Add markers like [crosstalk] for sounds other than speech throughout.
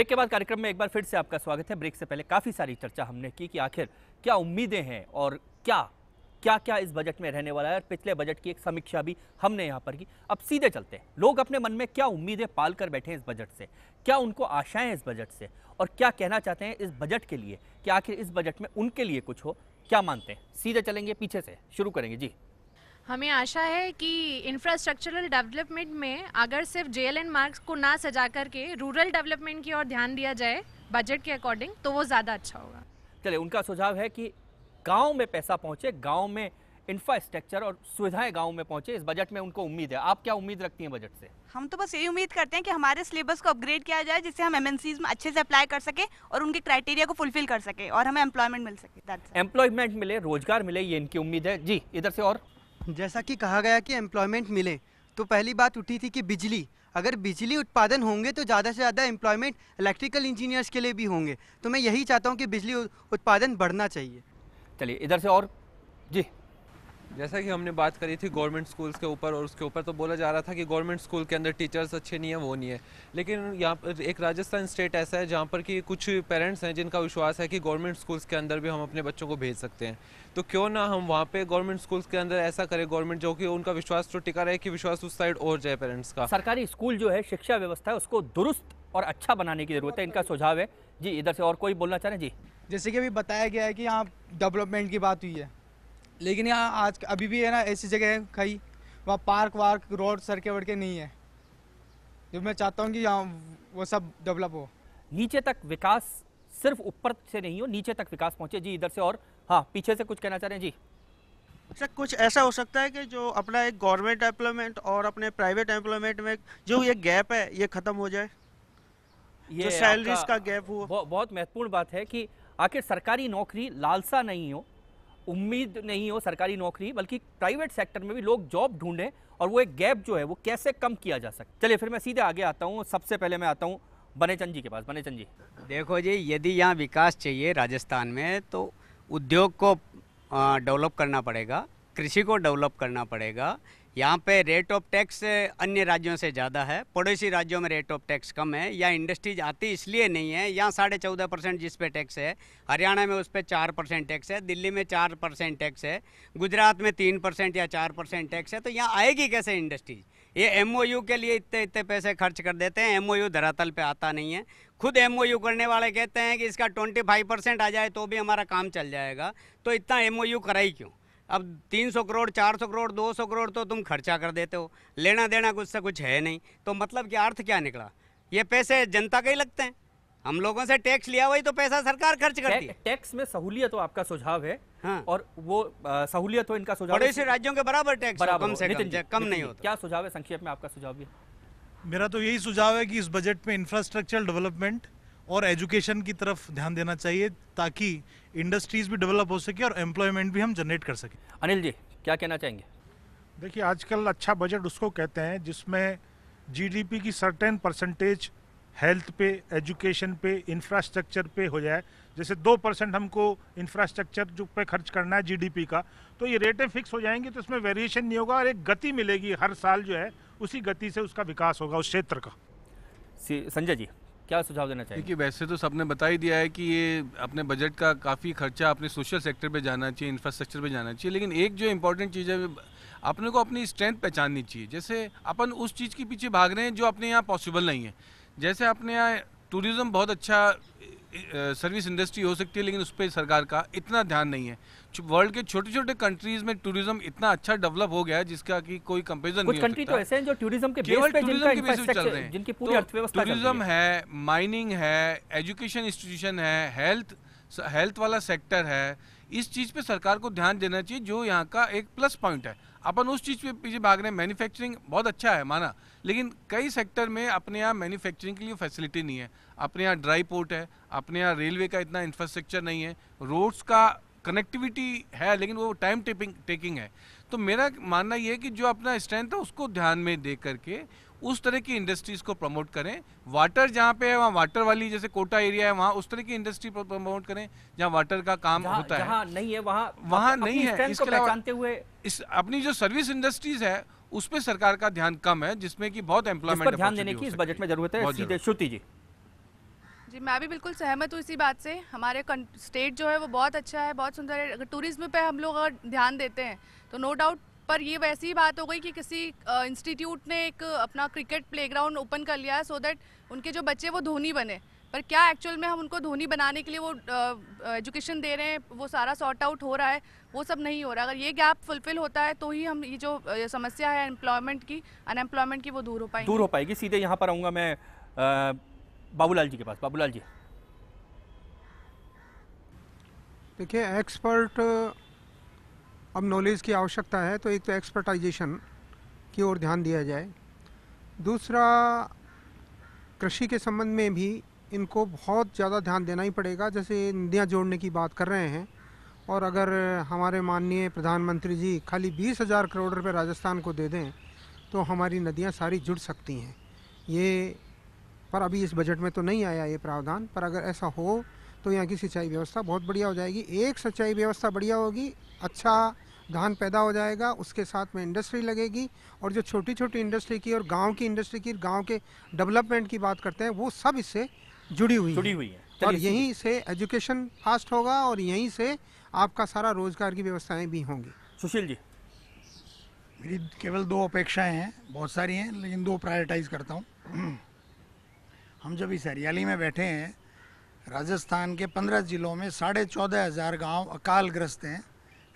Break के बाद कार्यक्रम में एक बार फिर से आपका स्वागत है ब्रेक से पहले काफ़ी सारी चर्चा हमने की कि आखिर क्या उम्मीदें हैं और क्या क्या क्या इस बजट में रहने वाला है और पिछले बजट की एक समीक्षा भी हमने यहाँ पर की अब सीधे चलते हैं लोग अपने मन में क्या उम्मीदें पाल कर बैठे हैं इस बजट से क्या उनको आशाएं इस बजट से और क्या कहना चाहते हैं इस बजट के लिए कि आखिर इस बजट में उनके लिए कुछ हो क्या मानते हैं सीधे चलेंगे पीछे से शुरू करेंगे जी हमें आशा है कि इंफ्रास्ट्रक्चरल डेवलपमेंट में अगर सिर्फ जे एल एन मार्क्स को ना सजा करके रूरल डेवलपमेंट की ओर ध्यान दिया जाए बजट के अकॉर्डिंग तो वो ज़्यादा अच्छा होगा चलिए उनका सुझाव है कि गांव में पैसा पहुंचे गांव में इंफ्रास्ट्रक्चर और सुविधाएं गांव में पहुंचे इस बजट में उनको उम्मीद है आप क्या उम्मीद रखती हैं बजट से हम तो बस यही उम्मीद करते हैं कि हमारे सिलेबस को अपग्रेड किया जाए जिससे हम एमएनसीज में अच्छे से अप्लाई कर सके और उनके क्राइटेरिया को फुलफिल कर सके और हमें एम्प्लॉयमेंट मिल सके एम्प्लॉयमेंट मिले रोजगार मिले ये इनकी उम्मीद है जी इधर से और जैसा कि कहा गया कि एम्प्लॉयमेंट मिले तो पहली बात उठी थी कि बिजली अगर बिजली उत्पादन होंगे तो ज़्यादा से ज़्यादा एम्प्लॉयमेंट इलेक्ट्रिकल इंजीनियर्स के लिए भी होंगे तो मैं यही चाहता हूँ कि बिजली उत्पादन बढ़ना चाहिए चलिए इधर से और जी जैसा कि हमने बात करी थी गवर्नमेंट स्कूल्स के ऊपर और उसके ऊपर तो बोला जा रहा था कि गवर्नमेंट स्कूल के अंदर टीचर्स अच्छे नहीं है वो नहीं है लेकिन यहाँ पर एक राजस्थान स्टेट ऐसा है जहाँ पर कि कुछ पेरेंट्स हैं जिनका विश्वास है कि गवर्नमेंट स्कूल्स के अंदर भी हम अपने बच्चों को भेज सकते हैं तो क्यों ना हम वहाँ पर गवर्नमेंट स्कूल्स के अंदर ऐसा करें गवर्नमेंट जो कि उनका विश्वास तो टिका रहे कि विश्वास उस साइड और जाए पेरेंट्स का सरकारी स्कूल जो है शिक्षा व्यवस्था है उसको दुरुस्त और अच्छा बनाने की ज़रूरत है इनका सुझाव है जी इधर से और कोई बोलना चाह रहे हैं जी जैसे कि अभी बताया गया है कि यहाँ डेवलपमेंट की बात हुई है लेकिन यहाँ आज अभी भी है ना ऐसी जगह है कई वहाँ पार्क वार्क रोड सड़के वड़के नहीं है जो मैं चाहता हूँ कि यहाँ वो सब डेवलप हो नीचे तक विकास सिर्फ ऊपर से नहीं हो नीचे तक विकास पहुँचे जी इधर से और हाँ पीछे से कुछ कहना चाह रहे हैं जी अच्छा कुछ ऐसा हो सकता है कि जो अपना एक गवर्नमेंट एम्प्लॉयमेंट और अपने प्राइवेट एम्प्लॉयमेंट में जो ये गैप है ये खत्म हो जाए ये सैलरीज का गैप हुआ बहुत महत्वपूर्ण बात है कि आखिर सरकारी नौकरी लालसा नहीं हो उम्मीद नहीं हो सरकारी नौकरी बल्कि प्राइवेट सेक्टर में भी लोग जॉब ढूंढें और वो एक गैप जो है वो कैसे कम किया जा सकता चलिए फिर मैं सीधे आगे आता हूँ सबसे पहले मैं आता हूँ बनेचंद जी के पास बनेचंद जी देखो जी यदि यहाँ विकास चाहिए राजस्थान में तो उद्योग को डेवलप करना पड़ेगा कृषि को डेवलप करना पड़ेगा यहाँ पे रेट ऑफ टैक्स अन्य राज्यों से ज़्यादा है पड़ोसी राज्यों में रेट ऑफ टैक्स कम है या इंडस्ट्रीज आती इसलिए नहीं है यहाँ साढ़े चौदह परसेंट जिसपे टैक्स है हरियाणा में उस पर चार परसेंट टैक्स है दिल्ली में चार परसेंट टैक्स है गुजरात में तीन परसेंट या चार परसेंट टैक्स है तो यहाँ आएगी कैसे इंडस्ट्रीज ये एम के लिए इतने इतने पैसे खर्च कर देते हैं एम धरातल पर आता नहीं है खुद एम करने वाले कहते हैं कि इसका ट्वेंटी फाइव परसेंट आ जाए तो भी हमारा काम चल जाएगा तो इतना एमओयू कराई क्यों अब 300 करोड़ 400 करोड़ 200 करोड़ तो तुम खर्चा कर देते हो लेना देना कुछ से कुछ है नहीं तो मतलब कि अर्थ क्या निकला ये पैसे जनता के ही लगते हैं हम लोगों से टैक्स लिया वही तो पैसा सरकार खर्च करती है टैक्स में सहूलियत तो आपका सुझाव है हाँ। और वो सहूलियत हो इनका सुझाव से राज्यों के बराबर टैक्स कम से कम, कम नहीं होता क्या सुझाव है संक्षेप में आपका सुझाव भी मेरा तो यही सुझाव है कि इस बजट में इंफ्रास्ट्रक्चर डेवलपमेंट और एजुकेशन की तरफ ध्यान देना चाहिए ताकि इंडस्ट्रीज भी डेवलप हो सके और एम्प्लॉयमेंट भी हम जनरेट कर सकें अनिल जी क्या कहना चाहेंगे देखिए आजकल अच्छा बजट उसको कहते हैं जिसमें जीडीपी की सर्टेन परसेंटेज हेल्थ पे एजुकेशन पे इंफ्रास्ट्रक्चर पे हो जाए जैसे दो परसेंट हमको इंफ्रास्ट्रक्चर जो पे खर्च करना है जीडीपी का तो ये रेटें फिक्स हो जाएंगी तो इसमें वेरिएशन नहीं होगा और एक गति मिलेगी हर साल जो है उसी गति से उसका विकास होगा उस क्षेत्र का संजय जी क्या सुझाव देना चाहिए देखिए वैसे तो सबने बता ही दिया है कि ये अपने बजट का काफ़ी खर्चा अपने सोशल सेक्टर पे जाना चाहिए इंफ्रास्ट्रक्चर पे जाना चाहिए लेकिन एक जो इंपॉर्टेंट चीज़ है अपने को अपनी स्ट्रेंथ पहचाननी चाहिए जैसे अपन उस चीज़ के पीछे भाग रहे हैं जो अपने यहाँ पॉसिबल नहीं है जैसे अपने यहाँ टूरिज़्म बहुत अच्छा सर्विस इंडस्ट्री हो सकती है लेकिन उस पर सरकार का इतना ध्यान नहीं है वर्ल्ड के छोटे छोटे कंट्रीज में टूरिज्म इतना अच्छा डेवलप हो गया है जिसका कि कोई कंपेरिजन नहीं कंट्री तो ऐसे हैं जो टूरिज्म के बेस पे टूरिज्म के बेस पे चल रहे हैं जिनकी पूरी तो अर्थव्यवस्था टूरिज्म है माइनिंग है एजुकेशन इंस्टीट्यूशन है हेल्थ हेल्थ वाला सेक्टर है इस चीज़ पे सरकार को ध्यान देना चाहिए जो यहाँ का एक प्लस पॉइंट है अपन उस चीज़ पे पीछे भाग रहे हैं मैन्युफैक्चरिंग बहुत अच्छा है माना लेकिन कई सेक्टर में अपने यहाँ मैन्युफैक्चरिंग के लिए फैसिलिटी नहीं है अपने यहाँ ड्राई पोर्ट है अपने यहाँ रेलवे का इतना इंफ्रास्ट्रक्चर नहीं है रोड्स का कनेक्टिविटी है लेकिन वो टाइम टेपिंग टेकिंग है तो मेरा मानना ये है कि जो अपना स्ट्रेंथ है उसको ध्यान में दे करके उस तरह की इंडस्ट्रीज़ को प्रमोट करें वाटर जहाँ पे है वहाँ वाटर वाली जैसे कोटा एरिया है वहाँ उस तरह की इंडस्ट्री प्रमोट करें जहाँ वाटर का काम जहां, होता जहां है नहीं है वहाँ वहाँ नहीं है इसके हुए इस अपनी जो सर्विस इंडस्ट्रीज है उस पर सरकार का ध्यान कम है जिसमें कि बहुत एम्प्लॉयमेंट ध्यान देने की इस बजट में जरूरत है श्रुति जी जी मैं भी बिल्कुल सहमत हूँ इसी बात से हमारे स्टेट जो है वो बहुत अच्छा है बहुत सुंदर है अगर टूरिज्म पे हम लोग अगर ध्यान देते हैं तो नो डाउट पर ये वैसी ही बात हो गई कि किसी इंस्टीट्यूट ने एक अपना क्रिकेट प्लेग्राउंड ओपन कर लिया है सो दैट उनके जो बच्चे वो धोनी बने पर क्या एक्चुअल में हम उनको धोनी बनाने के लिए वो एजुकेशन दे रहे हैं वो सारा सॉर्ट आउट हो रहा है वो सब नहीं हो रहा अगर ये गैप फुलफिल होता है तो ही हम ये जो समस्या है एम्प्लॉयमेंट की अनएम्प्लॉयमेंट की वो दूर हो पाएगी दूर हो पाएगी सीधे यहाँ पर आऊँगा मैं बाबूलाल जी के पास बाबूलाल जी देखिए एक्सपर्ट अब नॉलेज की आवश्यकता है तो एक तो एक्सपर्टाइजेशन की ओर ध्यान दिया जाए दूसरा कृषि के संबंध में भी इनको बहुत ज़्यादा ध्यान देना ही पड़ेगा जैसे नदियाँ जोड़ने की बात कर रहे हैं और अगर हमारे माननीय प्रधानमंत्री जी खाली बीस हज़ार करोड़ रुपए राजस्थान को दे दें तो हमारी नदियाँ सारी जुड़ सकती हैं ये पर अभी इस बजट में तो नहीं आया ये प्रावधान पर अगर ऐसा हो तो यहाँ की सिंचाई व्यवस्था बहुत बढ़िया हो जाएगी एक सिंचाई व्यवस्था बढ़िया होगी अच्छा धान पैदा हो जाएगा उसके साथ में इंडस्ट्री लगेगी और जो छोटी छोटी इंडस्ट्री की और गांव की इंडस्ट्री की गांव के डेवलपमेंट की बात करते हैं वो सब इससे जुड़ी हुई जुड़ी हुई है और यहीं से एजुकेशन फास्ट होगा और यहीं से आपका सारा रोजगार की व्यवस्थाएं भी होंगी सुशील जी मेरी केवल दो अपेक्षाएं हैं बहुत सारी हैं लेकिन दो प्रायोरिटाइज करता हूँ [clears throat] हम जब इस हरियाली में बैठे हैं राजस्थान के पंद्रह ज़िलों में साढ़े चौदह हज़ार गाँव अकालग्रस्त हैं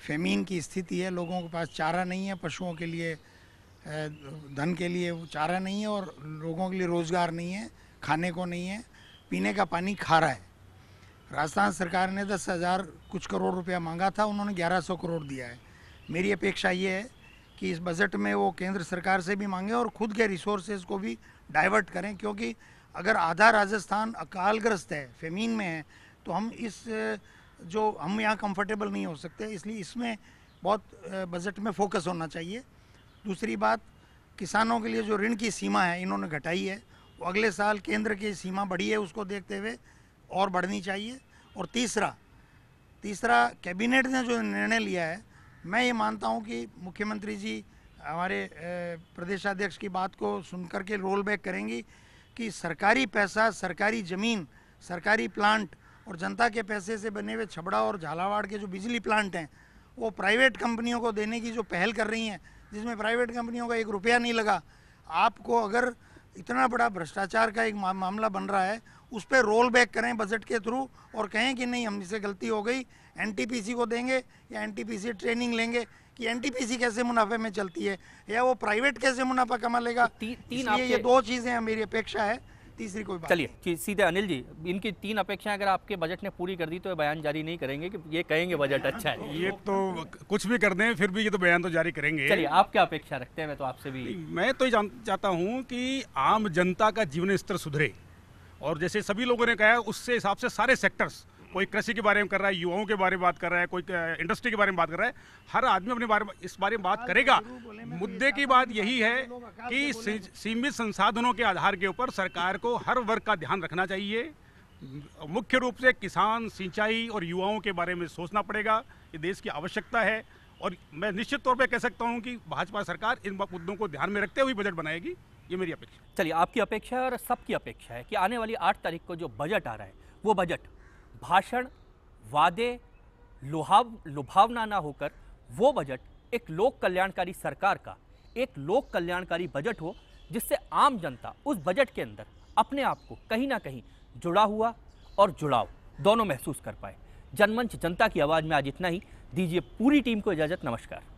फेमीन की स्थिति है लोगों के पास चारा नहीं है पशुओं के लिए धन के लिए चारा नहीं है और लोगों के लिए रोज़गार नहीं है खाने को नहीं है पीने का पानी खा रहा है राजस्थान सरकार ने दस हज़ार कुछ करोड़ रुपया मांगा था उन्होंने ग्यारह सौ करोड़ दिया है मेरी अपेक्षा ये है कि इस बजट में वो केंद्र सरकार से भी मांगे और खुद के रिसोर्सेज को भी डाइवर्ट करें क्योंकि अगर आधा राजस्थान अकालग्रस्त है फेमीन में है तो हम इस जो हम यहाँ कंफर्टेबल नहीं हो सकते इसलिए इसमें बहुत बजट में फोकस होना चाहिए दूसरी बात किसानों के लिए जो ऋण की सीमा है इन्होंने घटाई है तो अगले साल केंद्र की सीमा बढ़ी है उसको देखते हुए और बढ़नी चाहिए और तीसरा तीसरा कैबिनेट ने जो निर्णय लिया है मैं ये मानता हूँ कि मुख्यमंत्री जी हमारे प्रदेशाध्यक्ष की बात को सुनकर के रोल बैक करेंगी कि सरकारी पैसा सरकारी ज़मीन सरकारी प्लांट और जनता के पैसे से बने हुए छबड़ा और झालावाड़ के जो बिजली प्लांट हैं वो प्राइवेट कंपनियों को देने की जो पहल कर रही हैं जिसमें प्राइवेट कंपनियों का एक रुपया नहीं लगा आपको अगर इतना बड़ा भ्रष्टाचार का एक मामला बन रहा है उस पर रोल बैक करें बजट के थ्रू और कहें कि नहीं हमसे गलती हो गई एनटीपीसी को देंगे या एनटीपीसी ट्रेनिंग लेंगे कि एनटीपीसी कैसे मुनाफे में चलती है या वो प्राइवेट कैसे मुनाफा कमा लेगा तो ती, ये दो चीज़ें मेरी अपेक्षा है तीसरी कोई चलिए सीधे अनिल जी इनकी तीन अपेक्षाएं अगर आपके बजट ने पूरी कर दी तो बयान जारी नहीं करेंगे कि ये कहेंगे बजट अच्छा है तो- ये तो कुछ भी कर दें फिर भी ये तो बयान तो जारी करेंगे चलिए आप क्या अपेक्षा रखते हैं मैं तो आपसे भी मैं तो चाहता हूँ कि आम जनता का जीवन स्तर सुधरे और जैसे सभी लोगों ने कहा उससे हिसाब से सारे सेक्टर्स कोई कृषि के बारे में कर रहा है युवाओं के बारे में बात कर रहा है कोई इंडस्ट्री के बारे में बात कर रहा है हर आदमी अपने बारे में इस बारे में बात करेगा तो मुद्दे की बात यही है कि सीमित संसाधनों के आधार के ऊपर सरकार को हर वर्ग का ध्यान रखना चाहिए मुख्य रूप से किसान सिंचाई और युवाओं के बारे में सोचना पड़ेगा ये देश की आवश्यकता है और मैं निश्चित तौर पर कह सकता हूँ कि भाजपा सरकार इन मुद्दों को ध्यान में रखते हुए बजट बनाएगी ये मेरी अपेक्षा चलिए आपकी अपेक्षा और सबकी अपेक्षा है कि आने वाली आठ तारीख को जो बजट आ रहा है वो बजट भाषण वादे लुभाव लुभावना ना होकर वो बजट एक लोक कल्याणकारी सरकार का एक लोक कल्याणकारी बजट हो जिससे आम जनता उस बजट के अंदर अपने आप को कहीं ना कहीं जुड़ा हुआ और जुड़ाव दोनों महसूस कर पाए जनमंच जनता की आवाज़ में आज इतना ही दीजिए पूरी टीम को इजाज़त नमस्कार